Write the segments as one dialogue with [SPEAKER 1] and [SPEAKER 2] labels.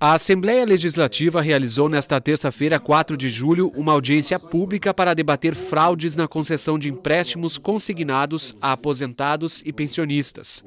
[SPEAKER 1] A Assembleia Legislativa realizou nesta terça-feira, 4 de julho, uma audiência pública para debater fraudes na concessão de empréstimos consignados a aposentados e pensionistas.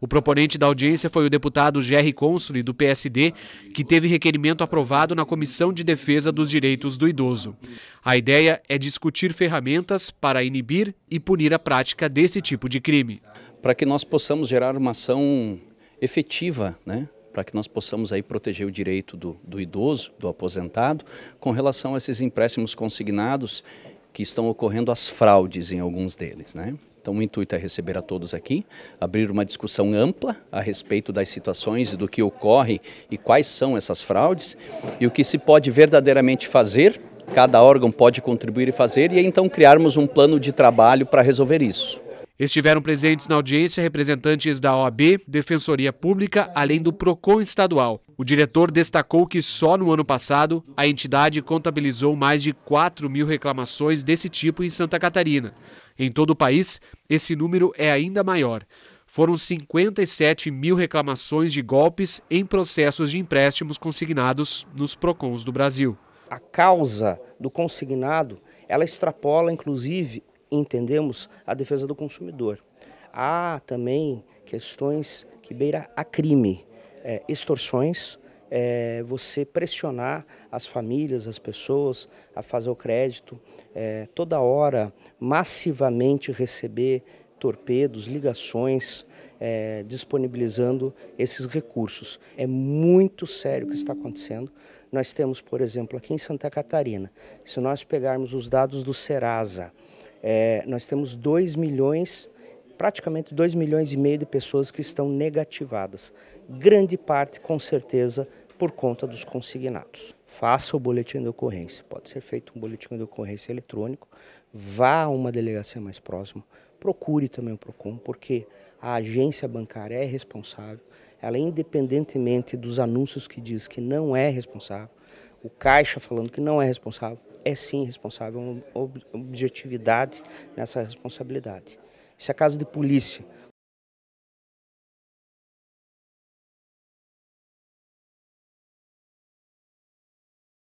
[SPEAKER 1] O proponente da audiência foi o deputado Gerry Consoli, do PSD, que teve requerimento aprovado na Comissão de Defesa dos Direitos do Idoso. A ideia é discutir ferramentas para inibir e punir a prática desse tipo de crime. Para
[SPEAKER 2] que nós possamos gerar uma ação efetiva, né? para que nós possamos aí proteger o direito do, do idoso, do aposentado, com relação a esses empréstimos consignados que estão ocorrendo as fraudes em alguns deles, né? Então, o intuito é receber a todos aqui, abrir uma discussão ampla a respeito das situações e do que ocorre e quais são essas fraudes e o que se pode verdadeiramente fazer, cada órgão pode contribuir e fazer, e então criarmos um plano de trabalho para resolver isso.
[SPEAKER 1] Estiveram presentes na audiência representantes da OAB, Defensoria Pública, além do PROCON estadual. O diretor destacou que só no ano passado a entidade contabilizou mais de 4 mil reclamações desse tipo em Santa Catarina. Em todo o país, esse número é ainda maior. Foram 57 mil reclamações de golpes em processos de empréstimos consignados nos PROCONs do Brasil.
[SPEAKER 3] A causa do consignado, ela extrapola inclusive entendemos a defesa do consumidor. Há também questões que beira a crime, é, extorsões, é, você pressionar as famílias, as pessoas a fazer o crédito, é, toda hora massivamente receber torpedos, ligações, é, disponibilizando esses recursos. É muito sério o que está acontecendo. Nós temos, por exemplo, aqui em Santa Catarina, se nós pegarmos os dados do Serasa, é, nós temos 2 milhões, praticamente 2 milhões e meio de pessoas que estão negativadas. Grande parte, com certeza, por conta dos consignados. Faça o boletim de ocorrência. Pode ser feito um boletim de ocorrência eletrônico. Vá a uma delegacia mais próxima. Procure também o PROCON, porque a agência bancária é responsável. Ela, independentemente dos anúncios que diz que não é responsável, o Caixa falando que não é responsável, é sim responsável, é uma objetividade nessa responsabilidade. Isso é caso de polícia.